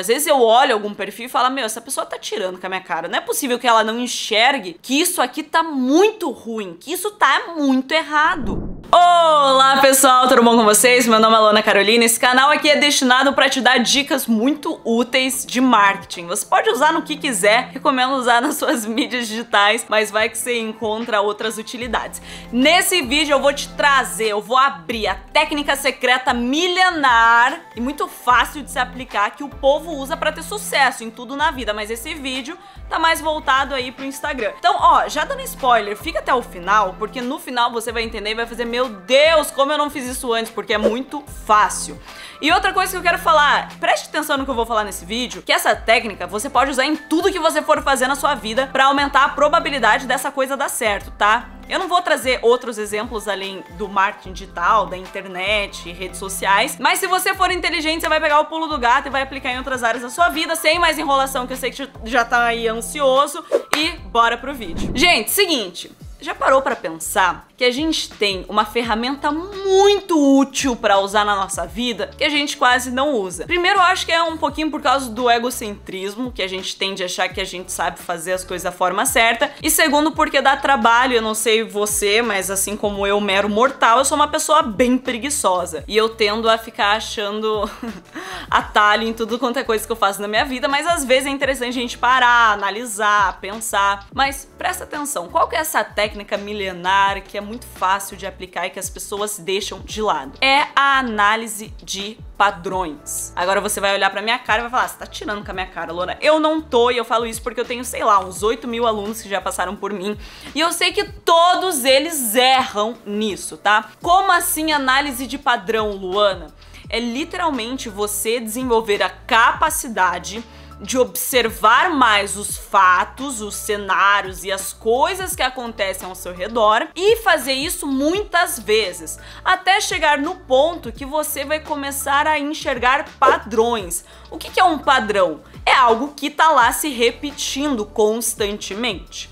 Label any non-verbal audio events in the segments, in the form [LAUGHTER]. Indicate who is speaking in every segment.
Speaker 1: Às vezes eu olho algum perfil e falo, meu, essa pessoa tá tirando com a minha cara. Não é possível que ela não enxergue que isso aqui tá muito ruim, que isso tá muito errado. Olá pessoal, tudo bom com vocês? Meu nome é Lona Carolina. Esse canal aqui é destinado para te dar dicas muito úteis de marketing. Você pode usar no que quiser, recomendo usar [LAUGHS] nas suas mídias digitais, mas vai que você encontra outras utilidades. Nesse vídeo eu vou te trazer, eu vou abrir a técnica secreta milenar e muito fácil de se aplicar que o povo povo usa para ter sucesso em tudo na vida, mas esse vídeo tá mais voltado aí pro Instagram. Então, ó, já dando spoiler, fica até o final, porque no final você vai entender e vai fazer, meu Deus, como eu não fiz isso antes, porque é muito fácil. E outra coisa que eu quero falar, preste atenção no que eu vou falar nesse vídeo, que essa técnica você pode usar em tudo que você for fazer na sua vida para aumentar a probabilidade dessa coisa dar certo, tá? Eu não vou trazer outros exemplos além do marketing digital, da internet, redes sociais, mas se você for inteligente, você vai pegar o pulo do gato e vai aplicar em outras áreas da sua vida, sem mais enrolação, que eu sei que já tá aí ansioso, e bora pro vídeo. Gente, seguinte, já parou para pensar que a gente tem uma ferramenta muito útil para usar na nossa vida que a gente quase não usa? Primeiro, eu acho que é um pouquinho por causa do egocentrismo, que a gente tende a achar que a gente sabe fazer as coisas da forma certa. E segundo, porque dá trabalho. Eu não sei você, mas assim como eu, mero mortal, eu sou uma pessoa bem preguiçosa. E eu tendo a ficar achando [LAUGHS] atalho em tudo quanto é coisa que eu faço na minha vida, mas às vezes é interessante a gente parar, analisar, pensar. Mas presta atenção, qual que é essa técnica? técnica milenar que é muito fácil de aplicar e que as pessoas deixam de lado. É a análise de padrões. Agora você vai olhar pra minha cara e vai falar, ah, você tá tirando com a minha cara, Lona. Eu não tô e eu falo isso porque eu tenho, sei lá, uns 8 mil alunos que já passaram por mim e eu sei que todos eles erram nisso, tá? Como assim análise de padrão, Luana? É literalmente você desenvolver a capacidade de observar mais os fatos, os cenários e as coisas que acontecem ao seu redor e fazer isso muitas vezes, até chegar no ponto que você vai começar a enxergar padrões. O que é um padrão? É algo que está lá se repetindo constantemente.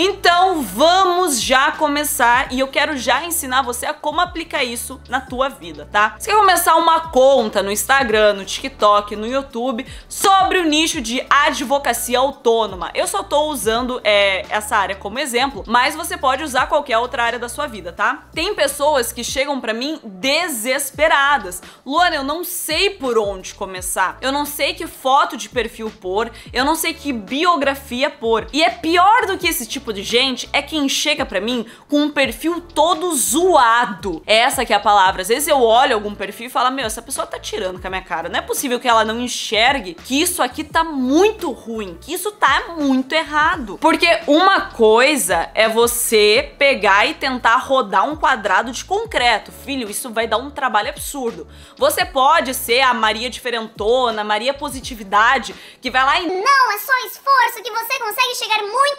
Speaker 1: Então vamos já começar e eu quero já ensinar você a como aplicar isso na tua vida, tá? Você quer começar uma conta no Instagram, no TikTok, no YouTube sobre o nicho de advocacia autônoma. Eu só tô usando é, essa área como exemplo, mas você pode usar qualquer outra área da sua vida, tá? Tem pessoas que chegam para mim desesperadas. Luana, eu não sei por onde começar. Eu não sei que foto de perfil pôr, eu não sei que biografia pôr. E é pior do que esse tipo tipo de gente é quem chega pra mim com um perfil todo zoado. É essa que é a palavra. Às vezes eu olho algum perfil e falo, meu, essa pessoa tá tirando com a minha cara. Não é possível que ela não enxergue que isso aqui tá muito ruim, que isso tá muito errado. Porque uma coisa é você pegar e tentar rodar um quadrado de concreto. Filho, isso vai dar um trabalho absurdo. Você pode ser a Maria diferentona, Maria positividade, que vai lá e... Não, é só esforço que você consegue chegar muito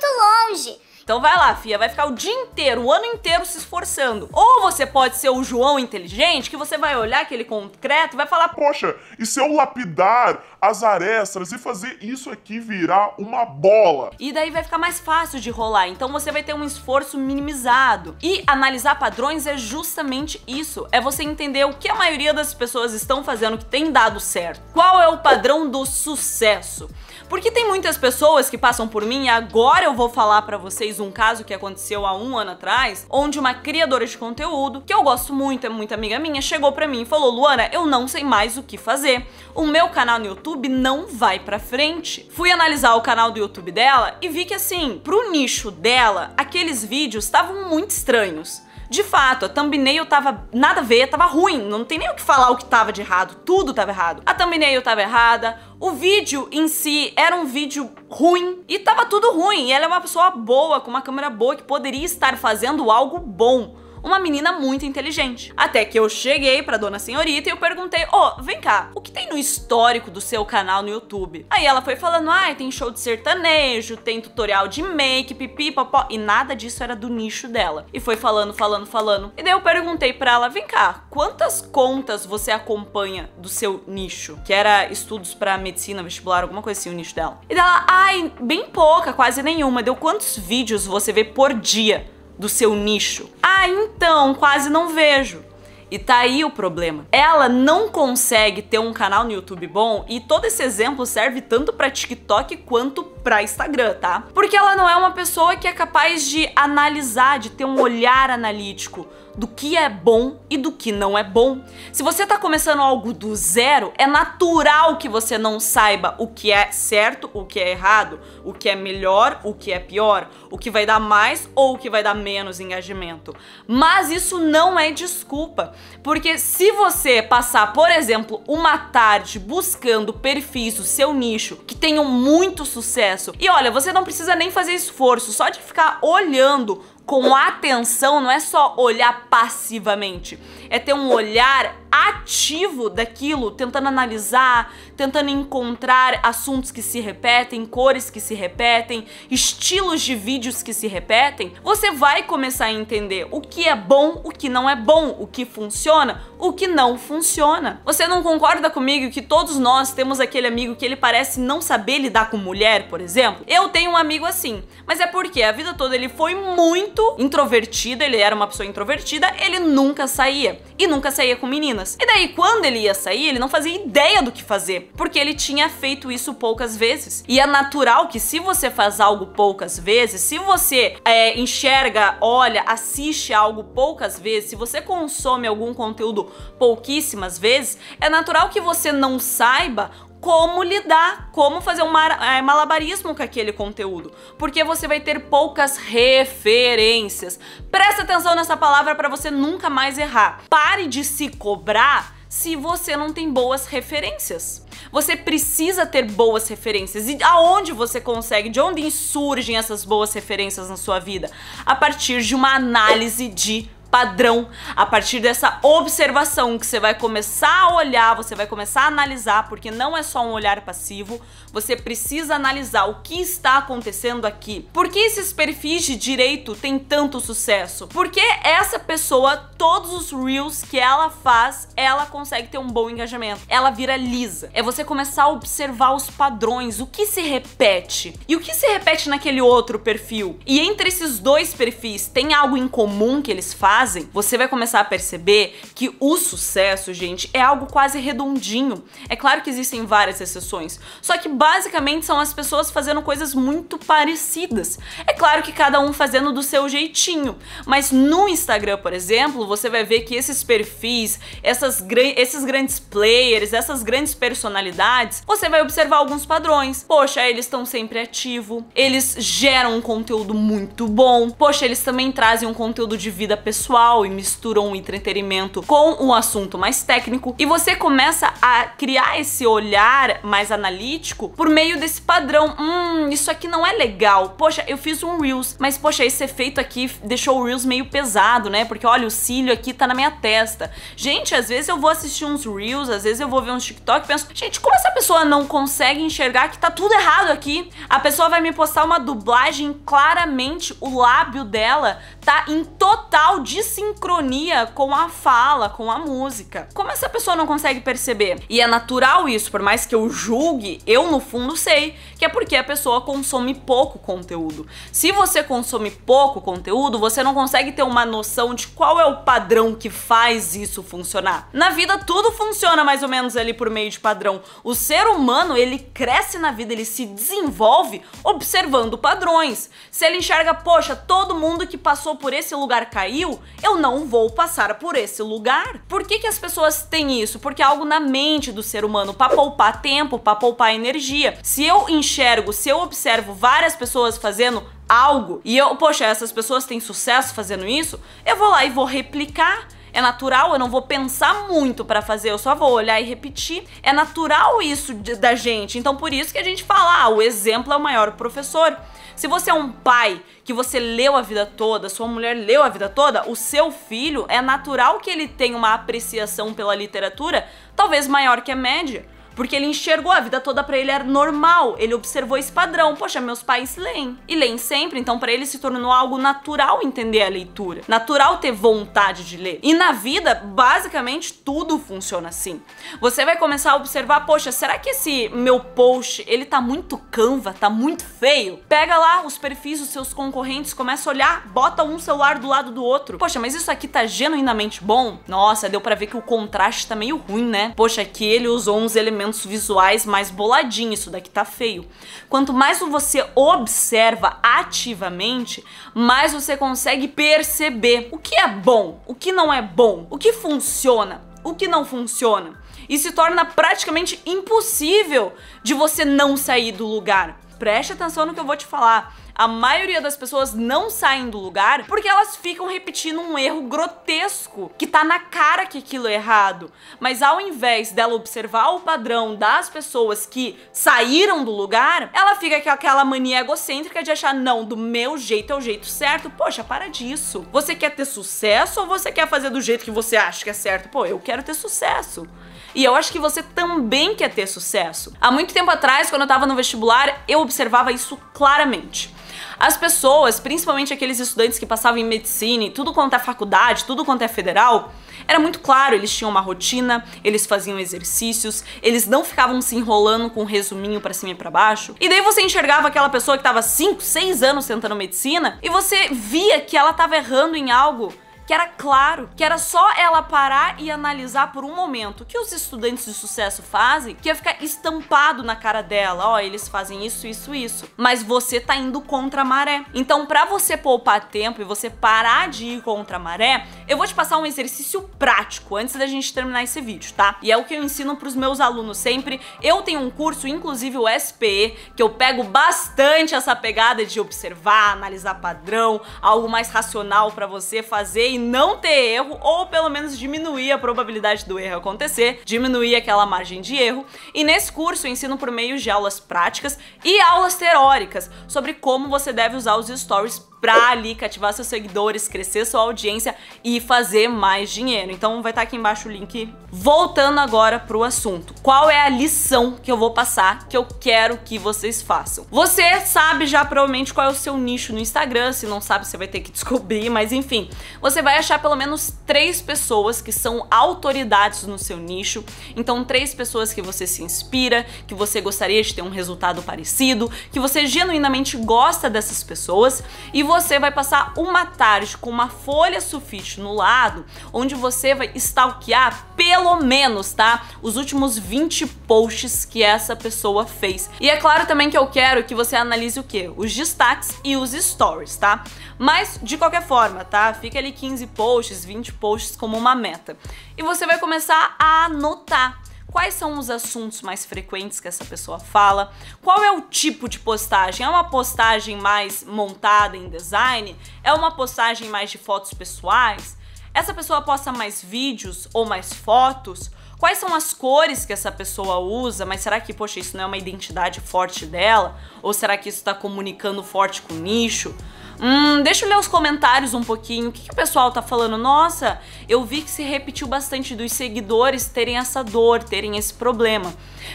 Speaker 1: longe. Então vai lá, fia, vai ficar o dia inteiro, o ano inteiro se esforçando. Ou você pode ser o João inteligente, que você vai olhar aquele concreto e vai falar: Poxa, e se eu lapidar as arestas e fazer isso aqui virar uma bola? E daí vai ficar mais fácil de rolar. Então você vai ter um esforço minimizado. E analisar padrões é justamente isso: é você entender o que a maioria das pessoas estão fazendo que tem dado certo. Qual é o padrão do sucesso? Porque tem muitas pessoas que passam por mim e agora eu vou falar para vocês um caso que aconteceu há um ano atrás, onde uma criadora de conteúdo, que eu gosto muito, é muito amiga minha, chegou para mim e falou: Luana, eu não sei mais o que fazer. O meu canal no YouTube não vai para frente. Fui analisar o canal do YouTube dela e vi que, assim, pro nicho dela, aqueles vídeos estavam muito estranhos. De fato, a thumbnail tava nada a ver, tava ruim, não tem nem o que falar o que tava de errado, tudo tava errado. A thumbnail tava errada, o vídeo em si era um vídeo ruim e tava tudo ruim. E ela é uma pessoa boa, com uma câmera boa, que poderia estar fazendo algo bom uma menina muito inteligente. Até que eu cheguei pra dona senhorita e eu perguntei: Ô, oh, vem cá, o que tem no histórico do seu canal no YouTube? Aí ela foi falando: ai, ah, tem show de sertanejo, tem tutorial de make, pipi, popó, e nada disso era do nicho dela. E foi falando, falando, falando. E daí eu perguntei pra ela: vem cá, quantas contas você acompanha do seu nicho? Que era estudos pra medicina, vestibular, alguma coisa assim, o nicho dela. E dela, ai, bem pouca, quase nenhuma. Deu quantos vídeos você vê por dia? do seu nicho. Ah, então, quase não vejo. E tá aí o problema. Ela não consegue ter um canal no YouTube bom e todo esse exemplo serve tanto para TikTok quanto pra Instagram, tá? Porque ela não é uma pessoa que é capaz de analisar, de ter um olhar analítico do que é bom e do que não é bom. Se você tá começando algo do zero, é natural que você não saiba o que é certo, o que é errado, o que é melhor, o que é pior, o que vai dar mais ou o que vai dar menos engajamento. Mas isso não é desculpa, porque se você passar, por exemplo, uma tarde buscando perfis do seu nicho que tenham muito sucesso e olha, você não precisa nem fazer esforço, só de ficar olhando com atenção, não é só olhar passivamente, é ter um olhar ativo daquilo, tentando analisar, tentando encontrar assuntos que se repetem, cores que se repetem, estilos de vídeos que se repetem, você vai começar a entender o que é bom, o que não é bom, o que funciona, o que não funciona. Você não concorda comigo que todos nós temos aquele amigo que ele parece não saber lidar com mulher, por exemplo? Eu tenho um amigo assim, mas é porque a vida toda ele foi muito introvertido, ele era uma pessoa introvertida, ele nunca saía e nunca saía com menino e daí, quando ele ia sair, ele não fazia ideia do que fazer, porque ele tinha feito isso poucas vezes. E é natural que se você faz algo poucas vezes, se você é, enxerga, olha, assiste algo poucas vezes, se você consome algum conteúdo pouquíssimas vezes, é natural que você não saiba como lidar, como fazer um eh, malabarismo com aquele conteúdo, porque você vai ter poucas referências. Presta atenção nessa palavra para você nunca mais errar. Pare de se cobrar se você não tem boas referências. Você precisa ter boas referências. E aonde você consegue? De onde surgem essas boas referências na sua vida? A partir de uma análise de padrão a partir dessa observação que você vai começar a olhar, você vai começar a analisar, porque não é só um olhar passivo, você precisa analisar o que está acontecendo aqui. Por que esses perfis de direito têm tanto sucesso? Por que essa pessoa todos os reels que ela faz, ela consegue ter um bom engajamento. Ela vira lisa. É você começar a observar os padrões, o que se repete e o que se repete naquele outro perfil. E entre esses dois perfis, tem algo em comum que eles fazem? Você vai começar a perceber que o sucesso, gente, é algo quase redondinho. É claro que existem várias exceções, só que basicamente são as pessoas fazendo coisas muito parecidas. É claro que cada um fazendo do seu jeitinho, mas no Instagram, por exemplo, você vai ver que esses perfis, essas, esses grandes players, essas grandes personalidades, você vai observar alguns padrões. Poxa, eles estão sempre ativos, eles geram um conteúdo muito bom, poxa, eles também trazem um conteúdo de vida pessoal e misturam o entretenimento com um assunto mais técnico. E você começa a criar esse olhar mais analítico por meio desse padrão. Hum, isso aqui não é legal. Poxa, eu fiz um Reels, mas poxa, esse efeito aqui deixou o Reels meio pesado, né? Porque olha, o Cid aqui tá na minha testa. Gente, às vezes eu vou assistir uns Reels, às vezes eu vou ver uns TikTok e penso, gente, como essa pessoa não consegue enxergar que tá tudo errado aqui? A pessoa vai me postar uma dublagem claramente, o lábio dela está em total desincronia com a fala, com a música. Como essa pessoa não consegue perceber? E é natural isso, por mais que eu julgue, eu no fundo sei que é porque a pessoa consome pouco conteúdo. Se você consome pouco conteúdo, você não consegue ter uma noção de qual é o padrão que faz isso funcionar. Na vida tudo funciona mais ou menos ali por meio de padrão. O ser humano, ele cresce na vida, ele se desenvolve observando padrões. Se ele enxerga, poxa, todo mundo que passou por esse lugar caiu, eu não vou passar por esse lugar. Por que, que as pessoas têm isso? Porque é algo na mente do ser humano, para poupar tempo, para poupar energia. Se eu enxergo, se eu observo várias pessoas fazendo algo e eu, poxa, essas pessoas têm sucesso fazendo isso, eu vou lá e vou replicar. É natural, eu não vou pensar muito para fazer, eu só vou olhar e repetir. É natural isso de, da gente. Então por isso que a gente fala, ah, o exemplo é o maior professor. Se você é um pai que você leu a vida toda, sua mulher leu a vida toda, o seu filho é natural que ele tenha uma apreciação pela literatura talvez maior que a média porque ele enxergou a vida toda para ele era normal, ele observou esse padrão. Poxa, meus pais leem e leem sempre, então para ele se tornou algo natural entender a leitura, natural ter vontade de ler. E na vida, basicamente tudo funciona assim. Você vai começar a observar, poxa, será que esse meu post, ele tá muito canva, tá muito feio? Pega lá os perfis dos seus concorrentes, começa a olhar, bota um celular do lado do outro. Poxa, mas isso aqui tá genuinamente bom? Nossa, deu para ver que o contraste tá meio ruim, né? Poxa, aqui ele usou uns elementos elementos visuais mais boladinhos, isso daqui tá feio. Quanto mais você observa ativamente, mais você consegue perceber o que é bom, o que não é bom, o que funciona, o que não funciona. E se torna praticamente impossível de você não sair do lugar. Preste atenção no que eu vou te falar a maioria das pessoas não saem do lugar porque elas ficam repetindo um erro grotesco que tá na cara que aquilo é errado. Mas ao invés dela observar o padrão das pessoas que saíram do lugar, ela fica com aquela mania egocêntrica de achar, não, do meu jeito é o jeito certo. Poxa, para disso. Você quer ter sucesso ou você quer fazer do jeito que você acha que é certo? Pô, eu quero ter sucesso. E eu acho que você também quer ter sucesso. Há muito tempo atrás, quando eu tava no vestibular, eu observava isso claramente. As pessoas, principalmente aqueles estudantes que passavam em medicina, tudo quanto é faculdade, tudo quanto é federal, era muito claro, eles tinham uma rotina, eles faziam exercícios, eles não ficavam se enrolando com um resuminho para cima e para baixo. E daí você enxergava aquela pessoa que tava 5, 6 anos tentando medicina e você via que ela tava errando em algo que era claro, que era só ela parar e analisar por um momento o que os estudantes de sucesso fazem, que ia ficar estampado na cara dela, ó, oh, eles fazem isso, isso, isso. Mas você tá indo contra a maré. Então, para você poupar tempo e você parar de ir contra a maré, eu vou te passar um exercício prático antes da gente terminar esse vídeo, tá? E é o que eu ensino para os meus alunos sempre. Eu tenho um curso, inclusive o SPE, que eu pego bastante essa pegada de observar, analisar padrão, algo mais racional para você fazer e não ter erro, ou pelo menos diminuir a probabilidade do erro acontecer, diminuir aquela margem de erro. E nesse curso eu ensino por meio de aulas práticas e aulas teóricas sobre como você deve usar os stories para ali cativar seus seguidores, crescer sua audiência e fazer mais dinheiro. Então vai estar tá aqui embaixo o link. Voltando agora pro assunto. Qual é a lição que eu vou passar que eu quero que vocês façam? Você sabe já provavelmente qual é o seu nicho no Instagram, se não sabe você vai ter que [LAUGHS] descobrir, mas enfim, você vai achar pelo menos três pessoas que são autoridades no seu nicho. Então três pessoas que você se inspira, que você gostaria de ter um resultado parecido, que você genuinamente gosta dessas pessoas e você vai passar uma tarde com uma folha sulfite no lado, onde você vai stalkear pelo menos, tá? Os últimos 20 posts que essa pessoa fez. E é claro também que eu quero que você analise o quê? Os destaques e os stories, tá? Mas de qualquer forma, tá? Fica ali 15 posts, 20 posts como uma meta. E você vai começar a anotar quais são os assuntos mais frequentes que essa pessoa fala, qual é o tipo de postagem, é uma postagem mais montada em design, é uma postagem mais de fotos pessoais, essa pessoa posta mais vídeos ou mais fotos, quais são as cores que essa pessoa usa, mas será que, poxa, isso não é uma identidade forte dela? Ou será que isso está comunicando forte com o nicho? Hum, deixa eu ler os comentários um pouquinho. O que, que o pessoal tá falando? Nossa, eu vi que se repetiu bastante dos seguidores terem essa dor, terem esse problema.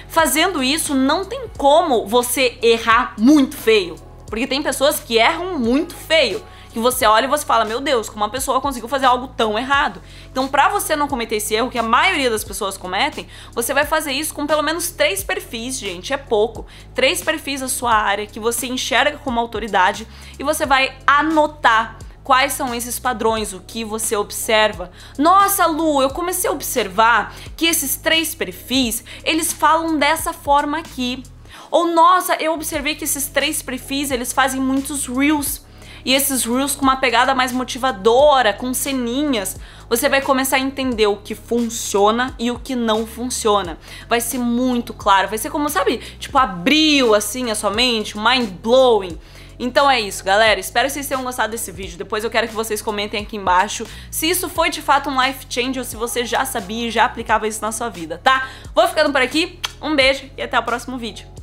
Speaker 1: Fazendo isso, não tem como você errar muito feio. Porque tem pessoas que erram muito feio que você olha e você fala, meu Deus, como uma pessoa conseguiu fazer algo tão errado. Então, para você não cometer esse erro que a maioria das pessoas cometem, você vai fazer isso com pelo menos três perfis, gente, é pouco. Três perfis da sua área que você enxerga como autoridade e você vai anotar quais são esses padrões, o que você observa. Nossa, Lu, eu comecei a observar que esses três perfis, eles falam dessa forma aqui. Ou nossa, eu observei que esses três perfis, eles fazem muitos reels e esses reels com uma pegada mais motivadora, com ceninhas, você vai começar a entender o que funciona e o que não funciona. Vai ser muito claro, vai ser como, sabe, tipo, abriu assim a sua mente, mind blowing. Então é isso, galera. Espero que vocês tenham gostado desse vídeo. Depois eu quero que vocês comentem aqui embaixo se isso foi de fato um life change ou se você já sabia e já aplicava isso na sua vida, tá? Vou ficando por aqui. Um beijo e até o próximo vídeo.